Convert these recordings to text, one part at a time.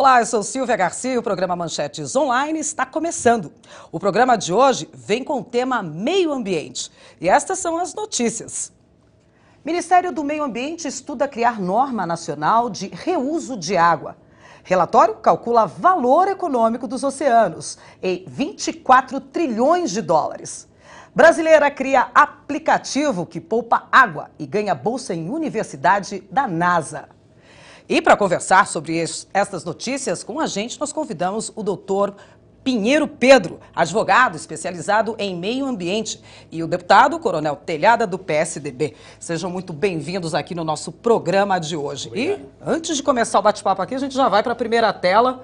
Olá, eu sou Silvia Garcia e o programa Manchetes Online está começando. O programa de hoje vem com o tema Meio Ambiente e estas são as notícias. Ministério do Meio Ambiente estuda criar norma nacional de reuso de água. Relatório calcula valor econômico dos oceanos em 24 trilhões de dólares. Brasileira cria aplicativo que poupa água e ganha bolsa em universidade da NASA. E para conversar sobre estas notícias com a gente, nós convidamos o doutor Pinheiro Pedro, advogado especializado em meio ambiente, e o deputado Coronel Telhada do PSDB. Sejam muito bem-vindos aqui no nosso programa de hoje. Obrigado. E antes de começar o bate-papo aqui, a gente já vai para a primeira tela.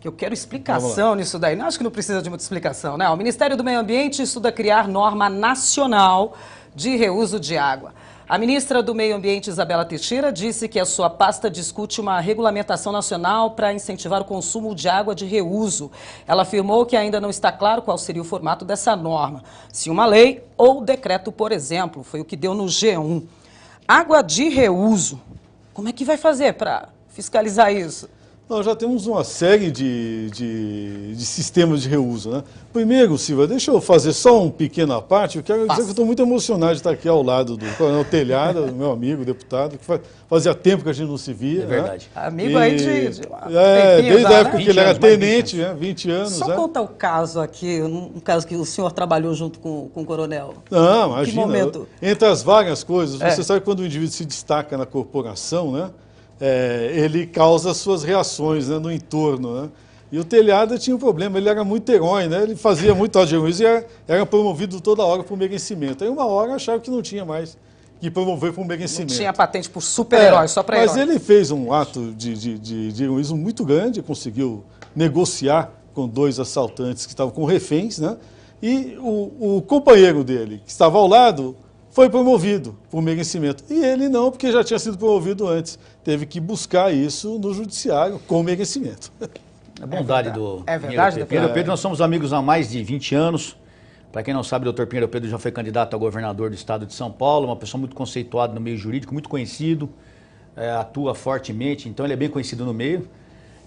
Que eu quero explicação nisso daí. Não acho que não precisa de muita explicação, né? O Ministério do Meio Ambiente estuda criar norma nacional de reuso de água. A ministra do Meio Ambiente, Isabela Teixeira, disse que a sua pasta discute uma regulamentação nacional para incentivar o consumo de água de reuso. Ela afirmou que ainda não está claro qual seria o formato dessa norma, se uma lei ou decreto, por exemplo, foi o que deu no G1. Água de reuso, como é que vai fazer para fiscalizar isso? Nós já temos uma série de, de, de sistemas de reuso. Né? Primeiro, Silva, deixa eu fazer só um pequena parte. Eu quero Passa. dizer que estou muito emocionado de estar aqui ao lado do Coronel Telhada, meu amigo, deputado, que fazia tempo que a gente não se via. É né? verdade. Né? Amigo e, aí de. de é, desde a né? época que ele né? era tenente, 20 né? anos. Né? 20 anos. Só conta o caso aqui, um caso que o senhor trabalhou junto com, com o coronel. Não, imagina. Que momento? Entre as várias coisas, é. você sabe quando o indivíduo se destaca na corporação, né? é, ele causa suas reações né, no entorno. Né? E o telhado tinha um problema, ele era muito herói, né? ele fazia muito ódio e era, era, promovido toda hora por merecimento. Aí uma hora achava que não tinha mais que promover por merecimento. Não tinha patente por é, super-herói, é, só para Mas ele fez um ato de, de, de, de heroísmo muito grande, conseguiu negociar com dois assaltantes que estavam com reféns, né? E o, o companheiro dele, que estava ao lado, foi promovido por merecimento. E ele não, porque já tinha sido promovido antes. Teve que buscar isso no judiciário com merecimento. É bondade é do é verdade, Pinheiro Pedro. Pinheiro Pedro, nós é. somos amigos há mais de 20 anos. Para quem não sabe, o doutor Pinheiro Pedro já foi candidato a governador do estado de São Paulo, uma pessoa muito conceituada no meio jurídico, muito conhecido, é, atua fortemente, então ele é bem conhecido no meio.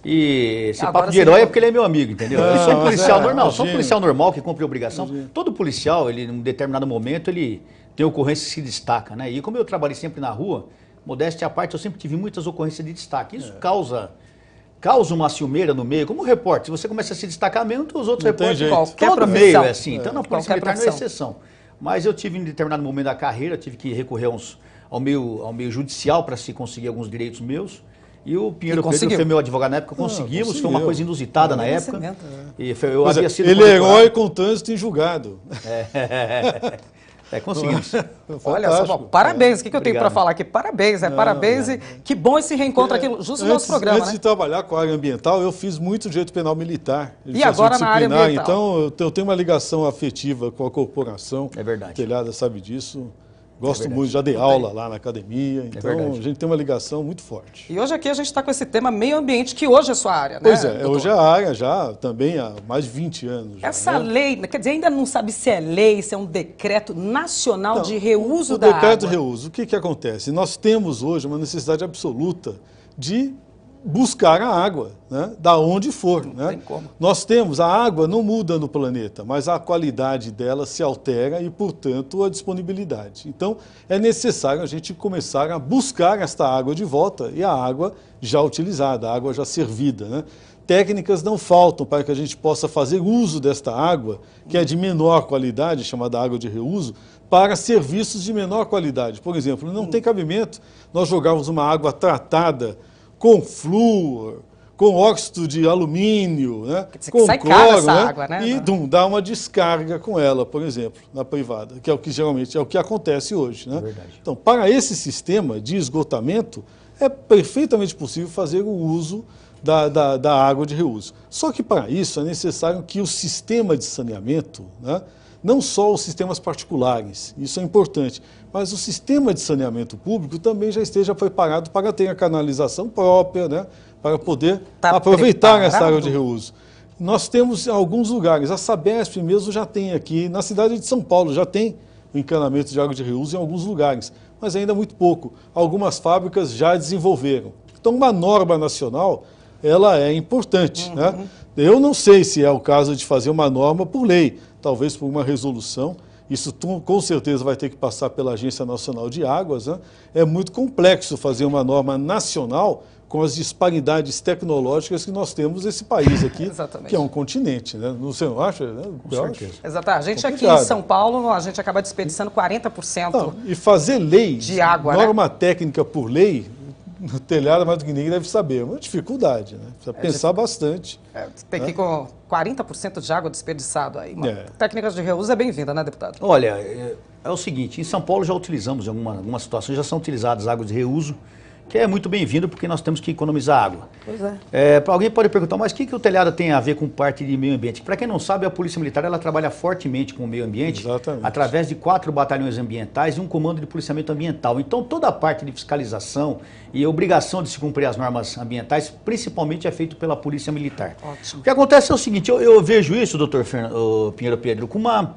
E esse Agora, papo de herói é porque ele é meu amigo, entendeu? Não, eu sou um policial é, normal, imagina. sou um policial normal que cumpre obrigação. Todo policial, ele, em um determinado momento, ele tem ocorrência que se destaca, né? E como eu trabalhei sempre na rua, modéstia à parte, eu sempre tive muitas ocorrências de destaque. Isso é. causa causa uma ciumeira no meio. Como repórter, se você começa a se destacar mesmo, então os outros não repórteres, todo meio é assim. Então, é. Então, na Polícia Militar não é exceção. Mas eu tive, em determinado momento da carreira, tive que recorrer ao, meio, ao meio judicial para se conseguir alguns direitos meus. E o Pinheiro Pedro foi meu advogado na época, ah, conseguimos, foi uma coisa inusitada na é época. É. E foi, eu pois é, havia sido. Ele é herói com trânsito em julgado. É. É, conseguimos. É? Olha só, parabéns. O que, que, eu tenho para falar aqui? Parabéns, né? Parabéns. Não, não, não. E que bom esse reencontro é, aqui, justo antes, no nosso programa. Antes né? de trabalhar com a área ambiental, eu fiz muito direito penal militar. E agora na área ambiental. Então, eu tenho uma ligação afetiva com a corporação. É verdade. Telhada sabe disso. Gosto é muito, já dei aula lá na academia, é então é a gente tem uma ligação muito forte. E hoje aqui a gente está com esse tema meio ambiente, que hoje é sua área, né? Pois é, doutor? hoje é a área já também há mais de 20 anos. Essa já, né? lei, quer dizer, ainda não sabe se é lei, se é um decreto nacional não, de reuso da água. O decreto de reuso, o que, que acontece? Nós temos hoje uma necessidade absoluta de buscar a água, né? da onde for. Né? Tem Nós temos, a água não muda no planeta, mas a qualidade dela se altera e, portanto, a disponibilidade. Então, é necessário a gente começar a buscar esta água de volta e a água já utilizada, a água já servida. Né? Técnicas não faltam para que a gente possa fazer uso desta água, que é de menor qualidade, chamada água de reuso, para serviços de menor qualidade. Por exemplo, não tem cabimento nós jogarmos uma água tratada com flúor, com óxido de alumínio, né? com sai cloro, essa né? água, né? E dum, dá uma descarga com ela, por exemplo, na privada, que é o que geralmente é o que acontece hoje, né? Verdade. Então, para esse sistema de esgotamento, é perfeitamente possível fazer o uso da, da, da água de reuso. Só que para isso é necessário que o sistema de saneamento, né? não só os sistemas particulares, isso é importante, mas o sistema de saneamento público também já esteja preparado para ter a canalização própria, né, para poder tá aproveitar preparado? essa área de reuso. Nós temos alguns lugares, a Sabesp mesmo já tem aqui, na cidade de São Paulo já tem o encanamento de água de reuso em alguns lugares, mas ainda muito pouco. Algumas fábricas já desenvolveram. Então, uma norma nacional, ela é importante. Né? Uhum. Né? Eu não sei se é o caso de fazer uma norma por lei, talvez por uma resolução, isso com certeza vai ter que passar pela Agência Nacional de Águas. Né? É muito complexo fazer uma norma nacional com as disparidades tecnológicas que nós temos nesse país aqui, que é um continente, né? Não, você não acha? Né? Com Eu certeza. Acho. Exatamente. A gente aqui em São Paulo, a gente acaba desperdiçando 40% não, e fazer lei, de água, né? norma né? técnica por lei, no telhado, mais do que ninguém deve saber. É uma dificuldade, né? Precisa é, pensar de... bastante. É, tem né? que com 40% de água desperdiçada aí. É. Técnicas de reuso é bem-vinda, né, deputado? Olha, é, é, o seguinte, em São Paulo já utilizamos, em alguma, algumas situações já são utilizadas águas de reuso, que é muito bem-vindo, porque nós temos que economizar água. Pois é. é alguém pode perguntar, mas o que, que o telhado tem a ver com parte de meio ambiente? Para quem não sabe, a Polícia Militar ela trabalha fortemente com o meio ambiente, Exatamente. através de quatro batalhões ambientais e um comando de policiamento ambiental. Então, toda a parte de fiscalização e obrigação de se cumprir as normas ambientais, principalmente é feito pela Polícia Militar. Ótimo. O que acontece é o seguinte, eu, eu vejo isso, doutor Pinheiro Pedro, com uma,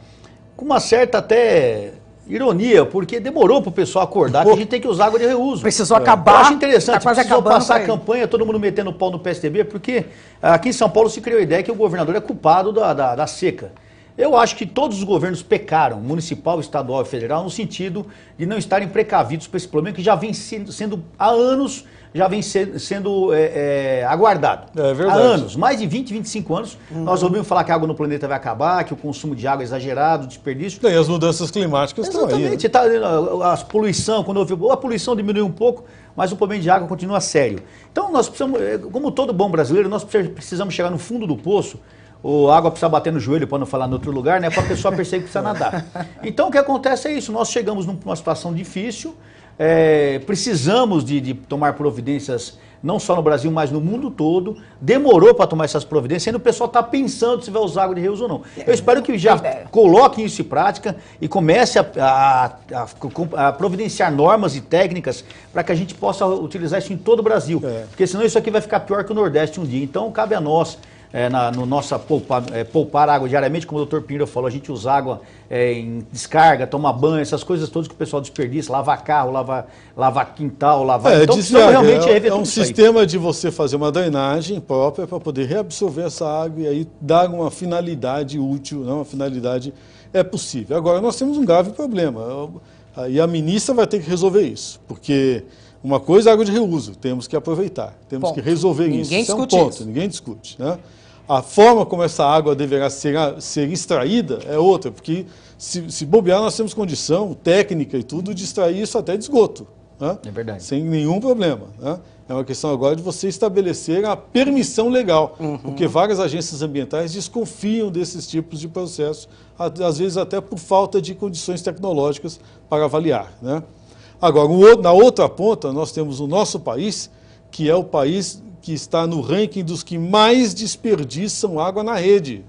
com uma certa até Ironia, porque demorou pro pessoal acordar que a gente tem que usar água de reuso. Precisou é. acabar. Eu acho interessante, tá quase precisou passar a campanha, todo mundo metendo pau no PSDB, porque aqui em São Paulo se criou a ideia que o governador é culpado da, da, da seca. Eu acho que todos os governos pecaram, municipal, estadual e federal, no sentido de não estarem precavidos para esse problema que já vem sendo, sendo há anos já vem ser, sendo é, é, aguardado. É verdade. Há anos, mais de 20, 25 anos, uhum. nós ouvimos falar que a água no planeta vai acabar, que o consumo de água é exagerado, desperdício. E as mudanças climáticas Exatamente. estão aí. Né? Exatamente. Né? Tá, as poluição, quando houve. A poluição diminuiu um pouco, mas o problema de água continua sério. Então, nós precisamos, é, como todo bom brasileiro, nós precisamos chegar no fundo do poço o água precisa bater no joelho para não falar em outro lugar, né? Para a pessoa perceber que precisa nadar. Então o que acontece é isso, nós chegamos numa situação difícil, é, precisamos de, de tomar providências não só no Brasil, mas no mundo todo, demorou para tomar essas providências, ainda o pessoal está pensando se vai usar água de reuso ou não. Eu espero que já é. coloquem isso em prática e comece a, a, a, a providenciar normas e técnicas para que a gente possa utilizar isso em todo o Brasil. É. Porque senão isso aqui vai ficar pior que o Nordeste um dia. Então cabe a nós é, na, no nossa poupa, é, poupar água diariamente, como o doutor Pinheiro falou, a gente usa água é, em descarga, toma banho, essas coisas todas que o pessoal desperdiça, lava carro, lava, lava quintal, lava... É, então, precisamos então, é, realmente é, é um sistema de você fazer uma drenagem própria para poder reabsorver essa água e aí dar uma finalidade útil, né, uma finalidade é possível. Agora, nós temos um grave problema e é a ministra vai ter que resolver isso, porque... Uma coisa é água de reuso, temos que aproveitar, temos ponto. que resolver ninguém isso. Ninguém discute. Isso é um ponto, isso. ninguém discute. Né? a forma como essa água deverá ser, ser extraída é outra, porque se, se bobear, nós temos condição técnica e tudo de extrair isso até de esgoto. Né? É verdade. Sem nenhum problema. Né? É uma questão agora de você estabelecer a permissão legal, uhum. porque várias agências ambientais desconfiam desses tipos de processos, às vezes até por falta de condições tecnológicas para avaliar. Né? Agora, na outra ponta, nós temos o nosso país, que é o país que está no ranking dos que mais desperdiçam água na rede.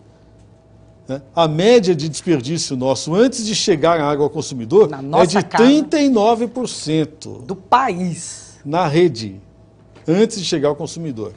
Né? A média de desperdício nosso antes de chegar à água ao consumidor é de 39% do país na rede antes de chegar ao consumidor.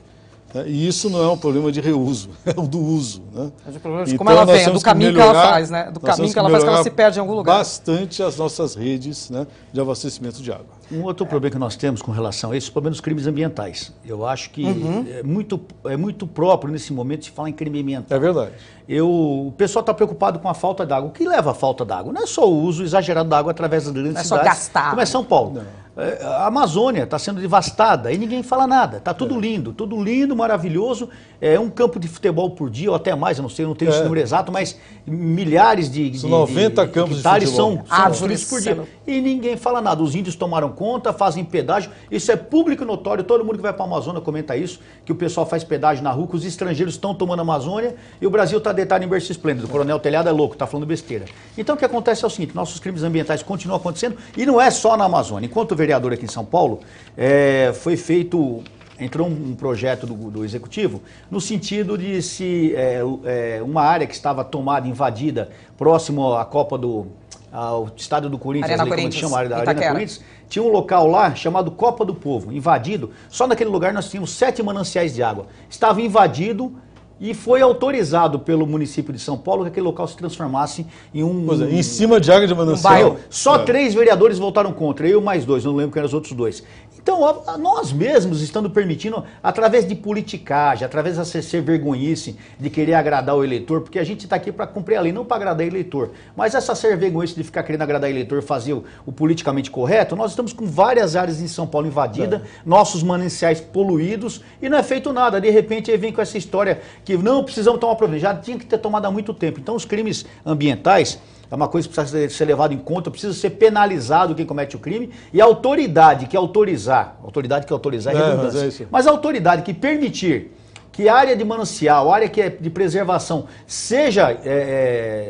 Né? E isso não é um problema de reuso, é o do uso. Né? É de problema de então, como ela vem, é do caminho que, melhorar, que, ela faz, né? Do caminho que ela faz que ela se perde em algum lugar. Bastante as nossas redes né, de abastecimento de água. Um outro é. problema que nós temos com relação a isso é o problema dos crimes ambientais. Eu acho que uhum. é, muito, é muito próprio nesse momento se falar em crime ambiental. É verdade. Eu, o pessoal está preocupado com a falta d'água. O que leva à falta d'água? Não é só o uso exagerado da água através das grandes não cidades. É só gastar. Como é né? São Paulo. Não. É, a Amazônia está sendo devastada e ninguém fala nada. Está tudo é. lindo, tudo lindo, maravilhoso. É um campo de futebol por dia, ou até mais, eu não sei, eu não tenho é. esse número exato, mas milhares de, de 90 de, campos de futebol. são, são árvores por dia. E ninguém fala nada. Os índios tomaram conta, fazem pedágio. Isso é público notório, todo mundo que vai para a Amazônia comenta isso, que o pessoal faz pedágio na rua, que os estrangeiros estão tomando a Amazônia e o Brasil está deitado em berço esplêndido. O coronel Telhado é louco, está falando besteira. Então o que acontece é o seguinte, nossos crimes ambientais continuam acontecendo e não é só na Amazônia. Enquanto vereador aqui em São Paulo, é, foi feito, entrou um, projeto do, do Executivo, no sentido de se é, é, uma área que estava tomada, invadida, próximo à Copa do, ao estádio do Corinthians, Arena ali, é Corinthians, como chama, Arena Corinthians, tinha um local lá chamado Copa do Povo, invadido. Só naquele lugar nós tínhamos sete mananciais de água. Estava invadido, e foi autorizado pelo município de São Paulo que aquele local se transformasse em um. Pois é, em cima de Águia de Manancial. Um bairro. Só é. três vereadores votaram contra, eu mais dois, não lembro quem eram os outros dois. Então, nós mesmos estamos permitindo, através de politicagem, através dessa ser vergonhice de querer agradar o eleitor, porque a gente está aqui para cumprir a lei, não para agradar o eleitor. Mas essa ser vergonhice de ficar querendo agradar o eleitor, fazer o, o politicamente correto, nós estamos com várias áreas em São Paulo invadidas, é. nossos mananciais poluídos, e não é feito nada. De repente, aí vem com essa história que não precisamos tomar providência. Já tinha que ter tomado há muito tempo. Então, os crimes ambientais é uma coisa que precisa ser levado em conta, precisa ser penalizado quem comete o crime e a autoridade que autorizar, autoridade que autorizar é, é redundância, mas, é mas a autoridade que permitir que a área de manancial, área que é de preservação, seja é,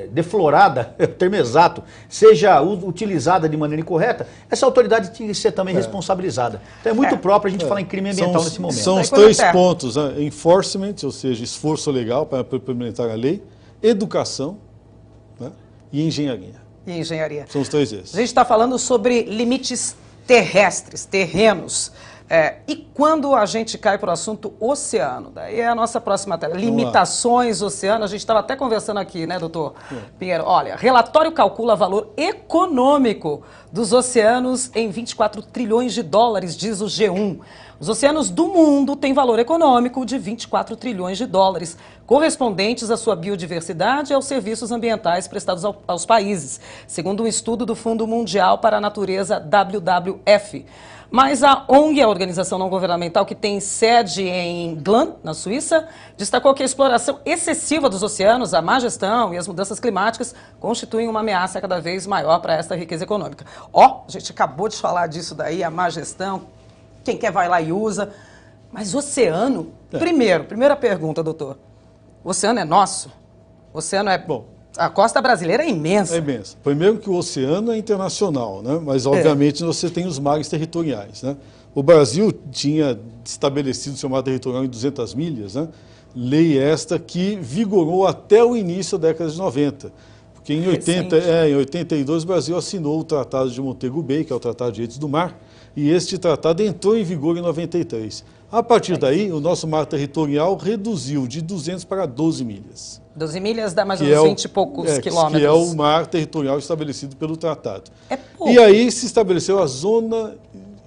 é, deflorada, é o termo exato, seja utilizada de maneira incorreta, essa autoridade tem que ser também é. responsabilizada. Então é muito é. próprio a gente é. falar em crime ambiental nesse momento. São os três pontos, né? enforcement, ou seja, esforço legal para implementar a lei, educação e engenharia. E engenharia. São os três esses. A gente está falando sobre limites terrestres, terrenos. É, e quando a gente cai para o assunto oceano, daí é a nossa próxima tela. Limitações oceano, a gente estava até conversando aqui, né, doutor é. Pinheiro? Olha, relatório calcula valor econômico dos oceanos em 24 trilhões de dólares, diz o G1. Os oceanos do mundo têm valor econômico de 24 trilhões de dólares, correspondentes à sua biodiversidade e aos serviços ambientais prestados ao, aos países, segundo um estudo do Fundo Mundial para a Natureza WWF. Mas a ONG, a organização não governamental que tem sede em Glan, na Suíça, destacou que a exploração excessiva dos oceanos, a má gestão e as mudanças climáticas constituem uma ameaça cada vez maior para esta riqueza econômica. Ó, oh, a gente acabou de falar disso daí, a má gestão, quem quer vai lá e usa. Mas oceano, é. primeiro, primeira pergunta, doutor. O oceano é nosso? O oceano é. Bom. A costa brasileira é imensa. É imensa. Primeiro que o oceano é internacional, né? mas é. obviamente é. você tem os mares territoriais. Né? O Brasil tinha estabelecido seu mar territorial em 200 milhas, né? lei esta que vigorou até o início da década de 90. Porque em, 80, é, em 82 o Brasil assinou o Tratado de Montego Bay, que é o Tratado de Direitos do Mar, e este tratado entrou em vigor em 93. A partir daí, o nosso mar territorial reduziu de 200 para 12 milhas. 12 milhas dá mais ou é menos é 20 e poucos é, quilômetros. Que é o mar territorial estabelecido pelo tratado. É pouco. E aí se estabeleceu a zona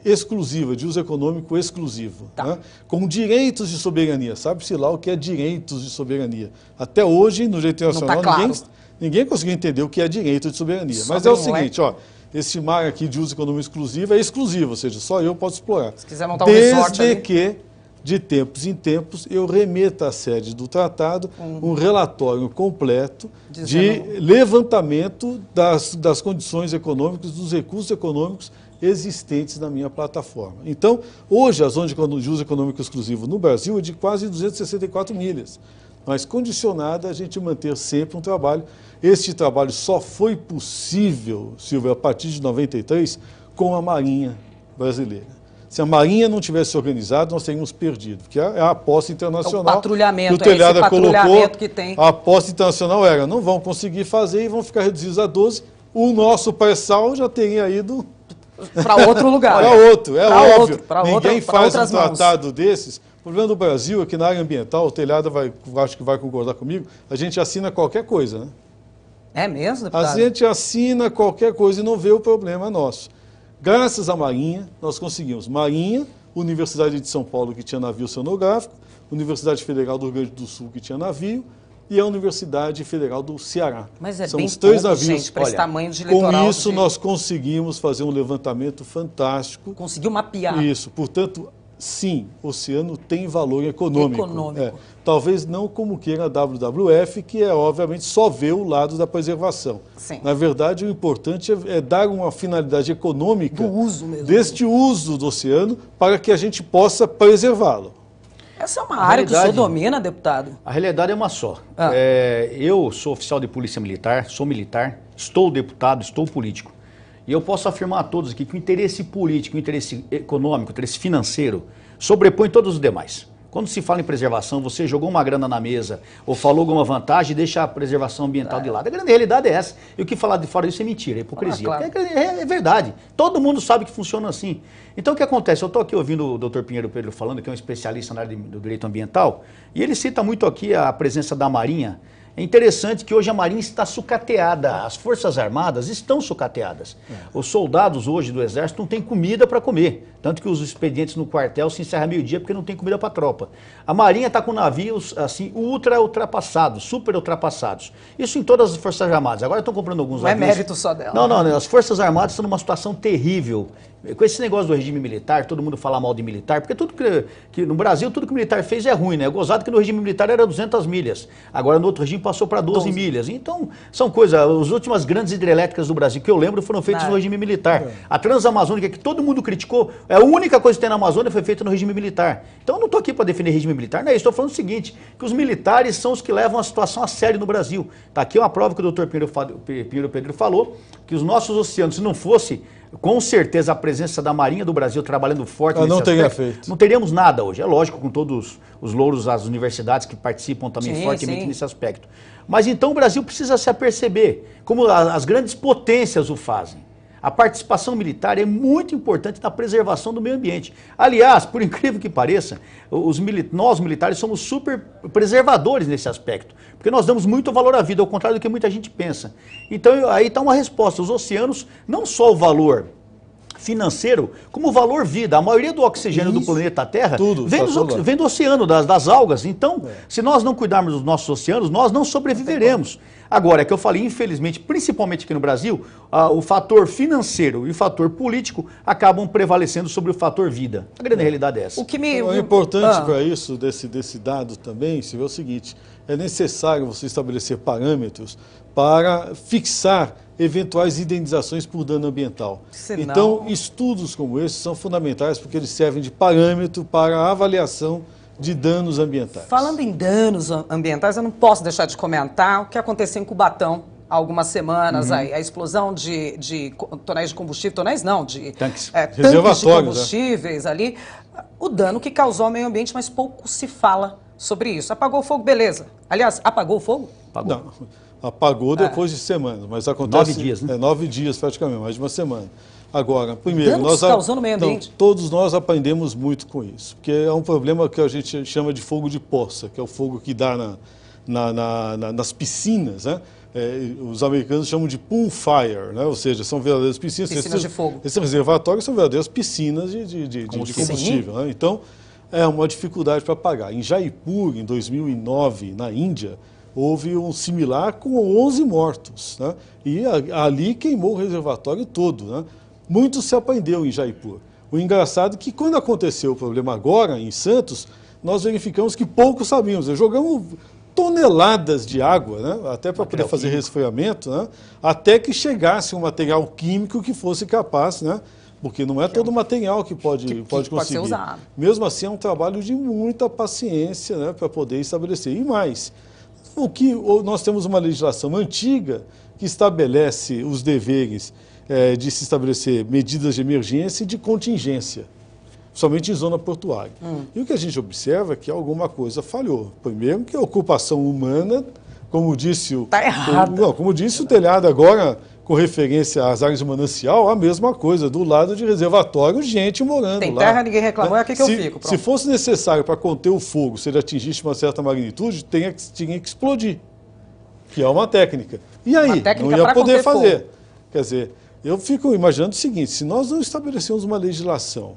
exclusiva, de uso econômico exclusivo, tá. né? com direitos de soberania. Sabe-se lá o que é direitos de soberania. Até hoje, no direito tá internacional, tá claro. ninguém, ninguém conseguiu entender o que é direito de soberania. Mas é o é? seguinte, é? ó, esse mar aqui de uso econômico exclusivo é exclusivo, ou seja, só eu posso explorar. Se quiser montar um Desde resort ali... que, de tempos em tempos, eu remeta à sede do tratado um, um relatório completo Dizendo... de levantamento das, das condições econômicas, dos recursos econômicos existentes na minha plataforma. Então, hoje, a zona de uso econômico exclusivo no Brasil é de quase 264 milhas, mas condicionada a gente manter sempre um trabalho este trabalho só foi possível, Silvio, a partir de 93, com a Marinha brasileira. Se a Marinha não tivesse organizado, nós teríamos perdido, porque é a aposta internacional. É o patrulhamento, o Telhada é patrulhamento colocou, que tem. A aposta internacional era, não vão conseguir fazer e vão ficar reduzidos a 12. O nosso pré-sal já teria ido para outro lugar. para outro, é pra óbvio. Outro, Ninguém outra, faz um tratado mãos. desses. O problema do Brasil é que na área ambiental, o telhado vai, acho que vai concordar comigo, a gente assina qualquer coisa, né? É mesmo, deputado? A gente assina qualquer coisa e não vê o problema nosso. Graças à Marinha, nós conseguimos. Marinha, Universidade de São Paulo, que tinha navio oceanográfico, Universidade Federal do Rio Grande do Sul, que tinha navio, e a Universidade Federal do Ceará. Mas é São bem os três pouco, navios. Gente, para esse tamanho de litoral. Com isso, nós conseguimos fazer um levantamento fantástico. Conseguiu mapear. Isso. Portanto, sim, oceano tem valor econômico. econômico. É, talvez não como queira a WWF, que é obviamente só ver o lado da preservação. Sim. Na verdade, o importante é, é dar uma finalidade econômica uso deste uso do oceano para que a gente possa preservá-lo. Essa é uma a área que o senhor domina, deputado. A realidade é uma só. Ah. É, eu sou oficial de polícia militar, sou militar, estou deputado, estou político. E eu posso afirmar a todos aqui que o interesse político, o interesse econômico, o interesse financeiro sobrepõe todos os demais. Quando se fala em preservação, você jogou uma grana na mesa ou falou alguma vantagem e deixa a preservação ambiental é. de lado. A grande realidade é essa. E o que falar de fora disso é mentira, é hipocrisia. Ah, claro. é, é, verdade. Todo mundo sabe que funciona assim. Então o que acontece? Eu estou aqui ouvindo o doutor Pinheiro Pedro falando, que é um especialista na área do direito ambiental, e ele cita muito aqui a presença da Marinha é interessante que hoje a Marinha está sucateada, as Forças Armadas estão sucateadas. É. Os soldados hoje do Exército não têm comida para comer, tanto que os expedientes no quartel se encerram meio-dia porque não tem comida para tropa. A Marinha está com navios assim ultra ultrapassados, super ultrapassados. Isso em todas as Forças Armadas. Agora estão comprando alguns não é navios. Não é mérito só dela. Não, não, né? as Forças Armadas estão numa situação terrível é, com esse negócio do regime militar, todo mundo fala mal de militar, porque tudo que, que no Brasil, tudo que o militar fez é ruim, né? É gozado que no regime militar era 200 milhas, agora no outro regime passou para 12, milhas. Então, são coisas, as últimas grandes hidrelétricas do Brasil que eu lembro foram feitas no regime militar. A Transamazônica, que todo mundo criticou, é a única coisa que tem na Amazônia foi feita no regime militar. Então, eu não estou aqui para defender regime militar, não é isso. Estou falando o seguinte, que os militares são os que levam a situação a sério no Brasil. Está aqui uma prova que o doutor Pinheiro, Pinheiro Pedro falou, que os nossos oceanos, se não fosse com certeza a presença da Marinha do Brasil trabalhando forte Eu não teria aspecto, feito. Não teríamos nada hoje. É lógico, com todos os louros, as universidades que participam também sim, fortemente sim. nesse aspecto. Mas então o Brasil precisa se aperceber, como as grandes potências o fazem. A participação militar é muito importante na preservação do meio ambiente. Aliás, por incrível que pareça, os mili nós militares somos super preservadores nesse aspecto, porque nós damos muito valor à vida, ao contrário do que muita gente pensa. Então aí está uma resposta. Os oceanos, não só o valor financeiro como o valor vida. A maioria do oxigênio Isso, do planeta Terra tudo, vem, do, vem, do oceano, das, das algas. Então, é. se nós não cuidarmos dos nossos oceanos, nós não sobreviveremos. Agora, é que eu falei, infelizmente, principalmente aqui no Brasil, ah, o fator financeiro e o fator político acabam prevalecendo sobre o fator vida. A grande é. realidade é essa. O que me... O então, é importante ah. para isso, desse, desse dado também, se vê o seguinte, é necessário você estabelecer parâmetros para fixar eventuais indenizações por dano ambiental. Senão... Então, estudos como esse são fundamentais porque eles servem de parâmetro para a avaliação de danos ambientais. Falando em danos ambientais, eu não posso deixar de comentar o que aconteceu em Cubatão há algumas semanas, uhum. a, a, explosão de, de, tonéis de combustível, tonéis não, de tanques, é, tanques de né? combustíveis né? ali, o dano que causou ao meio ambiente, mas pouco se fala sobre isso. Apagou o fogo, beleza. Aliás, apagou o fogo? Apagou. Não, apagou é. depois é. de semanas, mas acontece... Nove dias, né? É, nove dias praticamente, mais de uma semana. Agora, primeiro, nós causando tá meio então, ambiente. Então, todos nós aprendemos muito com isso, porque é um problema que a gente chama de fogo de poça, que é o fogo que dá na, na, na, na nas piscinas, né? É, os americanos chamam de pool fire, né? ou seja, são verdadeiras piscinas. Piscinas de fogo. Esses reservatórios são verdadeiras piscinas de, de, de, de combustível. Né? Então, é uma dificuldade para pagar. Em Jaipur, em 2009, na Índia, houve um similar com 11 mortos. Né? E ali queimou o reservatório todo. Né? muito se aprendeu em Jaipur. O engraçado é que quando aconteceu o problema agora em Santos, nós verificamos que pouco sabíamos. Jogamos toneladas de água, né? até para poder fazer químico. resfriamento, né? até que chegasse um material químico que fosse capaz, né? porque não é que é todo é um... material que pode, que, pode conseguir. Pode usado. Mesmo assim, é um trabalho de muita paciência né? para poder estabelecer. E mais, o que nós temos uma legislação antiga que estabelece os deveres é, de se estabelecer medidas de emergência e de contingência, somente em zona portuária. Hum. E o que a gente observa é que alguma coisa falhou. Primeiro, que a ocupação humana, como disse o. Está errado. Não, como disse o telhado agora, com referência às áreas de manancial, a mesma coisa. Do lado de reservatório, gente morando Tem lá. Tem terra, ninguém reclamou, é aqui que se, eu fico. Pronto. Se fosse necessário para conter o fogo, se ele atingisse uma certa magnitude, tinha que, tinha que explodir, que é uma técnica. E aí? Técnica não ia poder fazer. Fogo. Quer dizer, eu fico imaginando o seguinte: se nós não estabelecemos uma legislação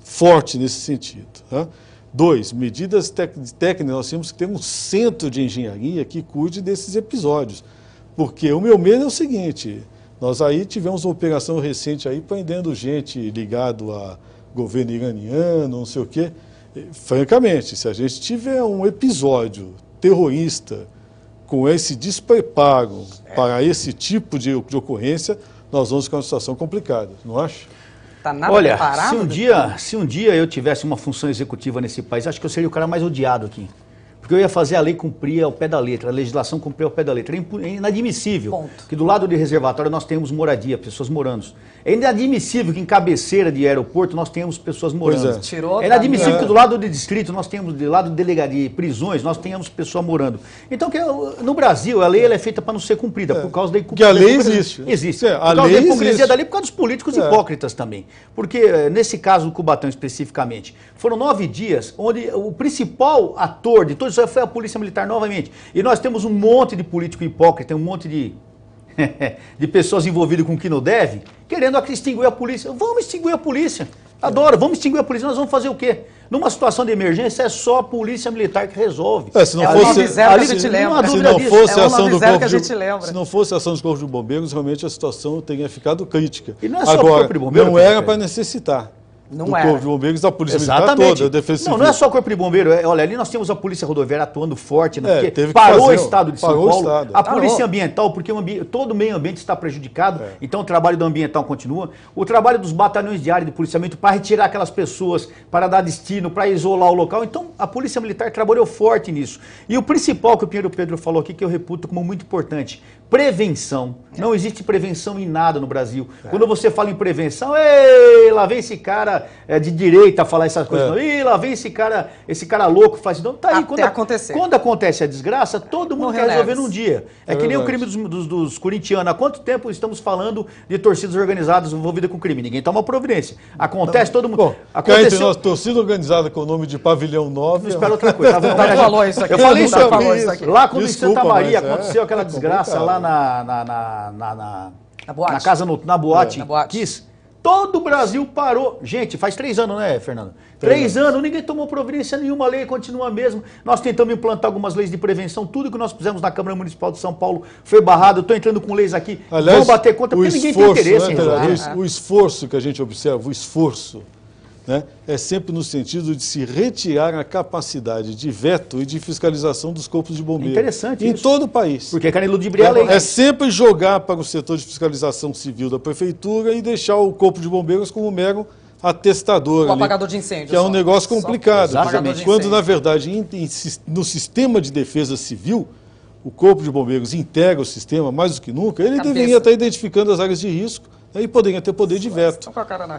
forte nesse sentido, né? dois, medidas técnicas, nós temos que ter um centro de engenharia que cuide desses episódios. Porque o meu medo é o seguinte: nós aí tivemos uma operação recente aí prendendo gente ligado a governo iraniano, não sei o quê. Francamente, se a gente tiver um episódio terrorista com esse despreparo é. para esse tipo de, de ocorrência, nós vamos ficar uma situação complicada, não acha? Tá nada Olha, se um, dia, se um dia eu tivesse uma função executiva nesse país, acho que eu seria o cara mais odiado aqui. Porque eu ia fazer a lei cumprir ao pé da letra, a legislação cumprir ao pé da letra. É, é inadmissível Ponto. que do lado de reservatório nós tenhamos moradia, pessoas morando. É inadmissível que em cabeceira de aeroporto nós tenhamos pessoas é. morando. É. é inadmissível é. que do lado de distrito nós tenhamos, do lado de delegaria e prisões, nós tenhamos pessoas morando. Então, que, é no Brasil, a lei é feita para não ser cumprida, é. por causa da hipocrisia. Que a lei existe. Existe. É, a por causa lei da hipocrisia existe. da lei, por causa dos políticos hipócritas também. Porque, eh, nesse caso do Cubatão especificamente, foram nove dias onde o principal ator de todos foi a polícia militar novamente. E nós temos um monte de político hipócrita, um monte de, de pessoas envolvidas com o que não deve, querendo extinguir a polícia. Vamos extinguir a polícia. Adoro, vamos extinguir a polícia, nós vamos fazer o quê? Numa situação de emergência, é só a polícia militar que resolve. É, se não é fosse, a ali, se, é lembra. se não disso. fosse é a ação do corpo, de, se não fosse a ação dos corpos de bombeiros, realmente a situação teria ficado crítica. E não é só Agora, o corpo de bombeiros. Não era para necessitar. Não é. Corpo de Bombeiros, a Polícia Exatamente. Militar toda, a Defesa Civil. Não, não é só Corpo de Bombeiro. É, olha, ali nós temos a Polícia Rodoviária atuando forte, né? É, porque teve parou fazer, o Estado de São Paulo. A tá Polícia ah, Ambiental, porque o ambi... todo o meio ambiente está prejudicado, é. então o trabalho do ambiental continua. O trabalho dos batalhões de área de policiamento para retirar aquelas pessoas, para dar destino, para isolar o local. Então, a Polícia Militar trabalhou forte nisso. E o principal que o Pinheiro Pedro falou aqui, que eu reputo como muito importante, Prevenção. É. Não existe prevenção em nada no Brasil. É. Quando você fala em prevenção, ei, lá vem esse cara é, de direita falar essas coisas. É. Ih, lá vem esse cara, esse cara louco faz não tá aí quando acontecer. Quando acontece a desgraça, todo mundo não quer resolver num dia. É, é que verdade. nem o crime dos, dos, dos, corintianos. Há quanto tempo estamos falando de torcidas organizadas envolvidas com crime? Ninguém toma providência. Acontece, então, todo mundo. Bom, aconteceu... nós, torcida organizada com o nome de Pavilhão 9. Não espero outra coisa. Tá Eu falei isso, aqui. Lá quando Desculpa, em Santa Maria é aconteceu aquela desgraça lá na, na, na, na, na, na boate. Na casa, no, na boate, é. na boate. Kiss, todo o Brasil parou. Gente, faz três anos, né, Fernando? Três, três anos. anos. ninguém tomou providência nenhuma, a lei continua mesmo Nós tentamos implantar algumas leis de prevenção, tudo que nós fizemos na Câmara Municipal de São Paulo foi barrado. Eu estou entrando com leis aqui, Aliás, vão bater conta, porque esforço, ninguém tem interesse né, em O esforço que a gente observa, o esforço né, é sempre no sentido de se retirar a capacidade de veto e de fiscalização dos corpos de bombeiros. É interessante Em isso. todo o país. Porque é ludibriar de a lei. É sempre jogar para o setor de fiscalização civil da prefeitura e deixar o corpo de bombeiros como mero atestador. O ali, apagador de incêndio. Que é um negócio complicado. Exatamente. Quando, na verdade, no sistema de defesa civil, o Corpo de Bombeiros integra o sistema mais do que nunca, ele Cabeça. deveria estar identificando as áreas de risco né, e poderia ter poder de veto.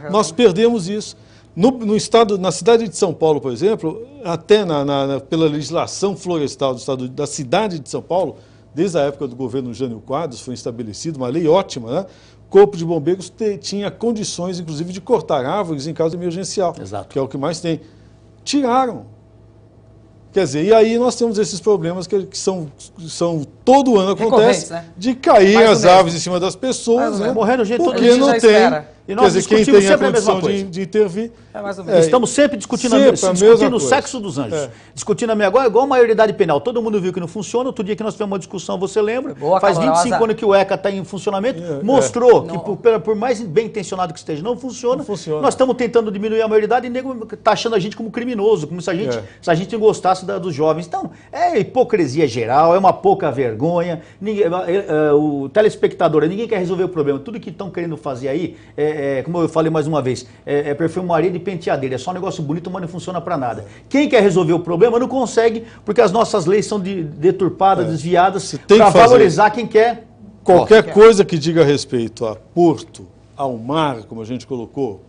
Nós perdemos isso. No, no, estado, na cidade de São Paulo, por exemplo, até na, na, pela legislação florestal do estado, da cidade de São Paulo, desde a época do governo Jânio Quadros, foi estabelecida uma lei ótima, né? Corpo de Bombeiros te, tinha condições, inclusive, de cortar árvores em caso emergencial, Exato. que é o que mais tem. Tiraram. Quer dizer, e aí nós temos esses problemas que, que são, que são todo ano acontece, né? de cair mais as árvores em cima das pessoas, né? morrer do jeito porque todo não tem. Espera e nós dizer, sempre a, a mesma coisa. De, de intervir. É mais ou é, menos. Estamos sempre discutindo, sempre a, mesma, discutindo o sexo dos anjos. É. Discutindo a minha agora, igual a maioridade penal. Todo mundo viu que não funciona. Outro dia que nós tivemos uma discussão, você lembra? Boa, Faz calorosa. 25 anos que o ECA está em funcionamento. É, é. mostrou que, por, por, mais bem intencionado que esteja, não funciona. não funciona. Nós estamos tentando diminuir a maioridade e nego está achando a gente como criminoso, como se a gente, é. se a gente gostasse da, dos jovens. Então, é hipocrisia geral, é uma pouca vergonha. Ninguém, o telespectador, ninguém quer resolver o problema. Tudo que estão querendo fazer aí é é, é, como eu falei mais uma vez, é, é perfumaria de penteadeira, é só um negócio bonito, mas não funciona para nada. Quem quer resolver o problema não consegue, porque as nossas leis são de, deturpadas, é. desviadas, para valorizar quem quer. Qualquer quem coisa quer. que diga respeito a porto, ao mar, como a gente colocou,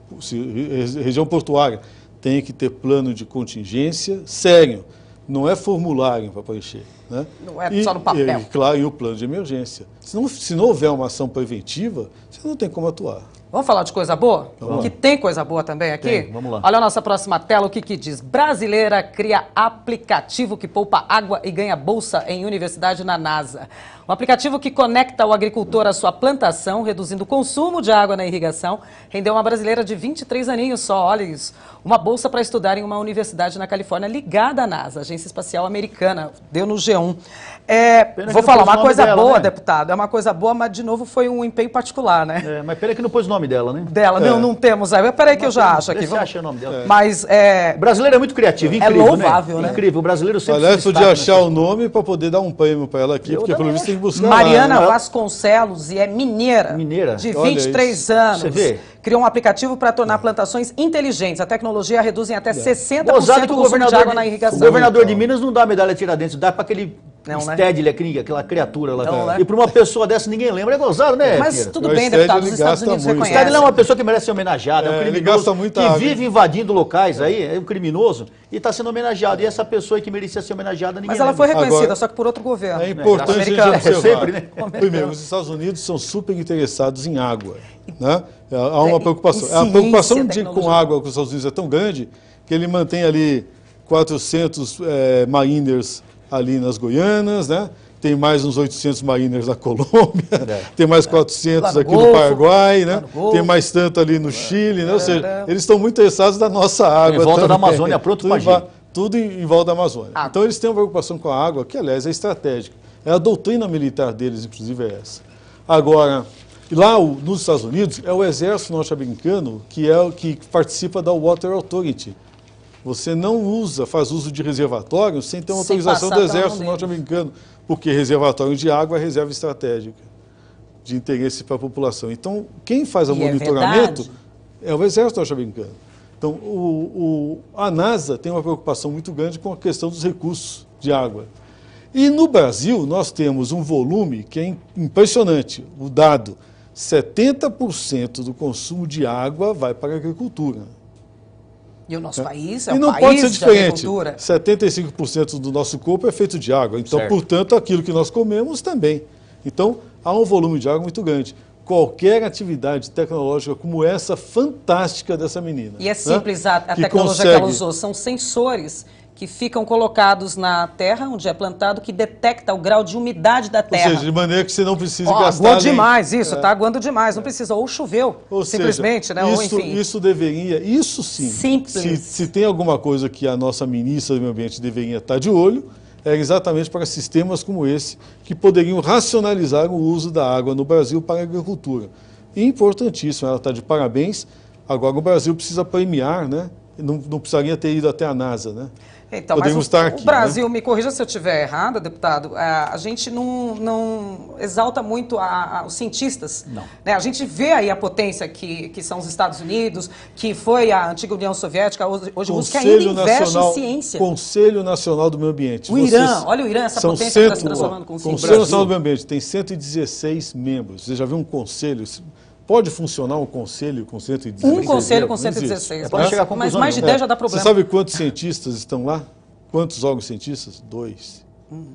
região portuária, tem que ter plano de contingência sério. Não é formulário para preencher. Né? Não é e, só no papel. E, claro, e o plano de emergência. Se não, se não houver uma ação preventiva, você não tem como atuar. Vamos falar de coisa boa? Vamos. Que tem coisa boa também aqui? Tem, vamos lá. Olha a nossa próxima tela, o que, que diz? Brasileira cria aplicativo que poupa água e ganha bolsa em universidade na NASA. O aplicativo que conecta o agricultor à sua plantação, reduzindo o consumo de água na irrigação, rendeu uma brasileira de 23 aninhos só, olha isso, uma bolsa para estudar em uma universidade na Califórnia ligada à NASA, Agência Espacial Americana, deu no G1. É, vou falar uma coisa dela, boa, né? deputado, é uma coisa boa, mas de novo foi um empenho particular, né? É, mas peraí que não pôs o nome dela, né? Dela, é. não, não temos é, aí, peraí que mas, eu já acho aqui. Você vamos... acha o nome dela? É. Mas, é... brasileiro é muito criativo, é incrível, É louvável, né? né? Incrível, o brasileiro sempre Aliás, podia achar né? o nome para poder dar um prêmio para ela aqui, eu porque pelo visto tem buscar. Mariana é- Vasconcelos e é mineira. Mineira. De 23 anos. Você vê? criou um aplicativo para tornar é. plantações inteligentes. A tecnologia reduz em até 60% é. Gozado o consumo de água na irrigação. O governador de então. Minas não dá a medalha Tiradentes, dá para aquele não, né? Ele é aquela criatura lá. Não, né? E para uma pessoa dessa ninguém lembra, é gozado, né? Mas tudo bem, deputado, os Estados Unidos reconhecem. é uma pessoa que merece ser homenageada, é, é um criminoso que água. vive invadindo locais aí, é um criminoso, e está sendo homenageado. E essa pessoa que merecia ser homenageada, ninguém Mas ela lembra. foi reconhecida, Agora, só que por outro governo. É importante né? a gente É sempre, né? Primeiro, os Estados Unidos são super interessados em água, né? É, há uma é, preocupação. É, a preocupação de, com água com os Estados Unidos é tão grande que ele mantém ali 400 é, mariners ali nas Goianas, né? tem mais uns 800 mariners na Colômbia, é. tem mais 400 aqui Golfo, no Paraguai, né? tem mais tanto ali no Chile, né? ou seja, eles estão muito interessados na nossa água. Em volta também. da Amazônia, pronto para tudo, tudo em, volta da Amazônia. Ah. Então eles têm uma preocupação com a água, que aliás é estratégica. É a doutrina militar deles, inclusive, é essa. Agora, e lá o, nos Estados Unidos é o exército norte-americano que é o que participa da Water Authority. Você não usa, faz uso de reservatórios sem ter uma sem autorização do exército norte-americano, porque reservatório de água é reserva estratégica de interesse para a população. Então, quem faz o é monitoramento é, é, o exército norte-americano. Então, o, o, a NASA tem uma preocupação muito grande com a questão dos recursos de água. E no Brasil, nós temos um volume que é impressionante, o dado 70% do consumo de água vai para a agricultura. E o nosso né? país é, é um não país pode ser diferente. de agricultura. 75% do nosso corpo é feito de água. Então, certo. portanto, aquilo que nós comemos também. Então, há um volume de água muito grande. Qualquer atividade tecnológica como essa fantástica dessa menina. E é né, simples né? a, a tecnologia consegue... que ela usou, são sensores que ficam colocados na terra onde é plantado, que detecta o grau de umidade da terra. Ou seja, de maneira que você não precisa oh, gastar... Aguando demais isso, é. tá aguando demais, não precisa. Ou choveu, Ou simplesmente, seja, né? Isso, Ou enfim. Isso deveria, isso sim. Simples. Se, se, tem alguma coisa que a nossa ministra do Meio Ambiente deveria estar tá de olho, era é exatamente para sistemas como esse, que poderiam racionalizar o uso da água no Brasil para a agricultura. Importantíssimo, ela está de parabéns. Agora o Brasil precisa premiar, né? Não, não precisaria ter ido até a NASA, né? Então, Podemos o, estar aqui. O né? Brasil, né? me corrija se eu estiver errada, deputado, é, a gente não, não exalta muito a, a, os cientistas. Não. Né? A gente vê aí a potência que, que são os Estados Unidos, que foi a antiga União Soviética, hoje Conselho Rússia, ainda investe Nacional, em ciência. Conselho Nacional do Meio Ambiente. O Vocês Irã, olha o Irã, essa potência cento, que está se transformando com o Conselho Brasil. Nacional do Meio Ambiente tem 116 membros. Você já viu um conselho? pode funcionar um conselho com 116? Um conselho com 116. É, pode chegar à conclusão, Mas né? mais de 10 é. já dá problema. Você sabe quantos cientistas estão lá? Quantos órgãos cientistas? Dois. Hum.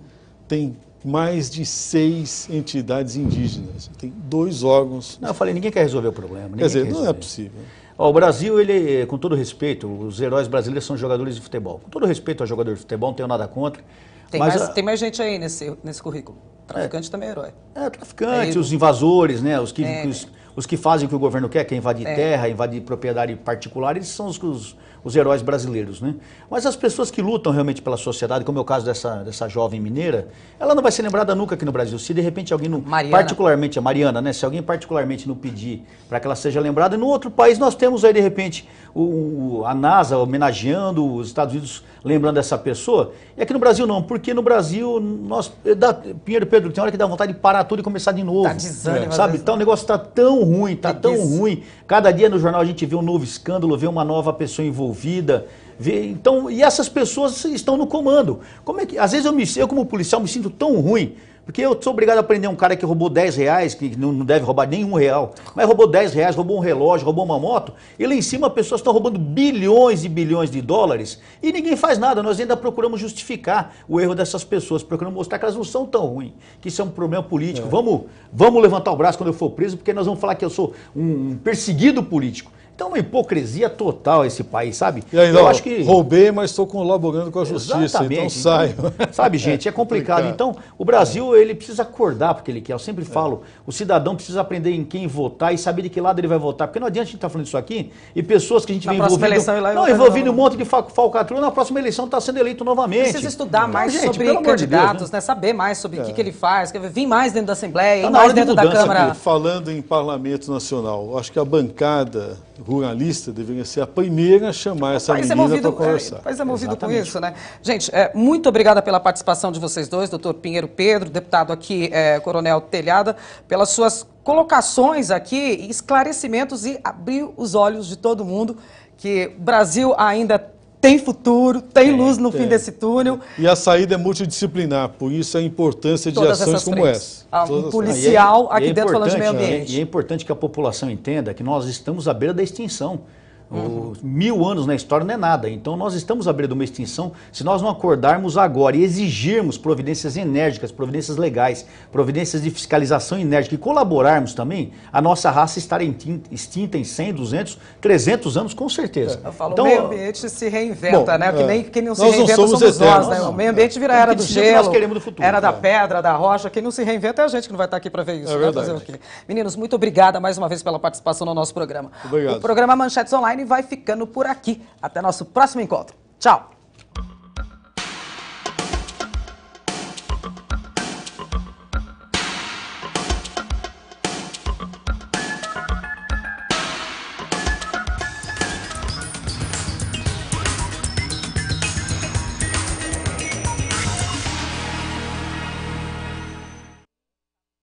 Tem mais de seis entidades indígenas. Tem dois órgãos. Não, eu falei, ninguém quer resolver o problema. Quer dizer, quer não é possível. Ó, o Brasil, ele, com todo respeito, os heróis brasileiros são jogadores de futebol. Com todo respeito a jogador de futebol, não tenho nada contra. Tem, mas, mais, a... tem mais gente aí nesse, nesse currículo. É. Traficante é, também é herói. É, traficante, é, os invasores, né? Os que. É, os, os que fazem o que o governo quer, que é invadir é. terra, invadir propriedade particular, esses são os os, os heróis brasileiros, né? Mas as pessoas que lutam realmente pela sociedade, como é o caso dessa, dessa jovem mineira, ela não vai ser lembrada nunca aqui no Brasil. Se de repente alguém não, Mariana. particularmente a Mariana, né? Se alguém particularmente não pedir para que ela seja lembrada, no outro país nós temos aí de repente o, a NASA homenageando os Estados Unidos, lembrando essa pessoa. E aqui no Brasil não, porque no Brasil nós eh, dá, Pinheiro Pedro tem hora que dá vontade de parar tudo e começar de novo. Tá desânimo, é, sabe? Então o negócio está tão ruim, está é tão ruim. Cada dia no jornal a gente vê um novo escândalo, vê uma nova pessoa envolvida envolvida. então, e essas pessoas estão no comando. Como é que, às vezes eu, me, eu como policial me sinto tão ruim, porque eu sou obrigado a prender um cara que roubou 10 reais, que não deve roubar nenhum real, mas roubou 10 reais, roubou um relógio, roubou uma moto, e lá em cima pessoas estão roubando bilhões e bilhões de dólares e ninguém faz nada. Nós ainda procuramos justificar o erro dessas pessoas, procuramos mostrar que elas não são tão ruins, que isso é um problema político. É. Vamos, vamos levantar o braço quando eu for preso, porque nós vamos falar que eu sou um perseguido político. Então, é uma hipocrisia total esse país, sabe? E eu acho que roubei, mas estou colaborando com a então Exatamente. justiça, então saio. Sabe, gente, é complicado. Então, o Brasil, ele precisa acordar porque ele quer. Eu sempre é. falo, o cidadão precisa aprender em quem votar e saber de que lado ele vai votar, porque não adianta a gente estar tá falando isso aqui e pessoas que a gente na vem envolvido, eleição, lá não, envolvendo, um monte de falcatrua, na próxima eleição está sendo eleito novamente. Precisa estudar mais gente, sobre candidatos, Deus, né? né? saber mais sobre o é. que, que, ele faz, vir mais dentro da Assembleia, tá ir mais dentro de mudança, da Câmara. Falando em parlamento nacional, acho que a bancada ruralista deveria ser a primeira a chamar tipo, essa é menina para é, conversar. O país é movido com isso, né? Gente, é, muito obrigada pela participação de vocês dois, doutor Pinheiro Pedro, deputado aqui, é, Coronel Telhada, pelas suas colocações aqui, esclarecimentos e abrir os olhos de todo mundo que o Brasil ainda tem futuro, tem é, luz no tem. fim desse túnel. E a saída é multidisciplinar, por isso a importância de Todas ações como essa. Ah, um policial é, é aqui dentro falando de meio ambiente. Né? E é importante que a população entenda que nós estamos à beira da extinção. Uhum. Mil anos na história não é nada. Então nós estamos à beira de uma extinção se nós não acordarmos agora e exigirmos providências enérgicas, providências legais, providências de fiscalização enérgica e colaborarmos também, a nossa raça estará extinta em 100, 200, 300 anos com certeza. Eu falo, então, o meio ambiente se reinventa, bom, né? Que é. nem quem não se reinventa não somos, somos nós, né? O meio ambiente vira é. era do gelo, que futuro, era da é. pedra, da rocha. Quem não se reinventa é a gente que não vai estar aqui para ver isso. É né? Meninos, muito obrigada mais uma vez pela participação no nosso programa. Obrigado. O programa Manchetes Online Online vai ficando por aqui. Até nosso próximo encontro. Tchau!